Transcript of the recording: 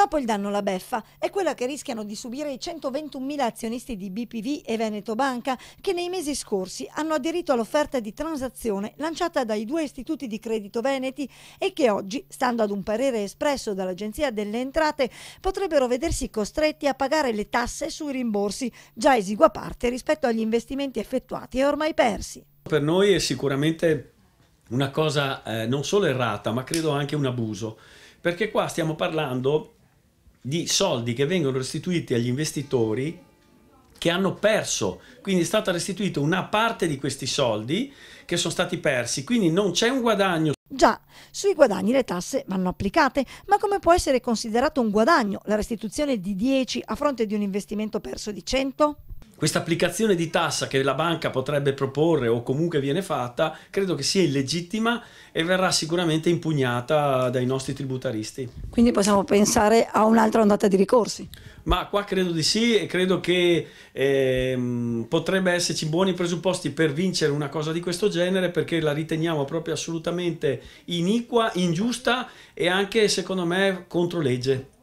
Dopo il danno la beffa è quella che rischiano di subire i 121.000 azionisti di BPV e Veneto Banca che nei mesi scorsi hanno aderito all'offerta di transazione lanciata dai due istituti di credito veneti e che oggi, stando ad un parere espresso dall'Agenzia delle Entrate, potrebbero vedersi costretti a pagare le tasse sui rimborsi, già esigua parte rispetto agli investimenti effettuati e ormai persi. Per noi è sicuramente una cosa eh, non solo errata, ma credo anche un abuso, perché qua stiamo parlando di soldi che vengono restituiti agli investitori che hanno perso, quindi è stata restituita una parte di questi soldi che sono stati persi, quindi non c'è un guadagno. Già, sui guadagni le tasse vanno applicate, ma come può essere considerato un guadagno la restituzione di 10 a fronte di un investimento perso di 100? questa applicazione di tassa che la banca potrebbe proporre o comunque viene fatta, credo che sia illegittima e verrà sicuramente impugnata dai nostri tributaristi. Quindi possiamo pensare a un'altra ondata di ricorsi? Ma qua credo di sì e credo che eh, potrebbe esserci buoni presupposti per vincere una cosa di questo genere perché la riteniamo proprio assolutamente iniqua, ingiusta e anche secondo me contro legge.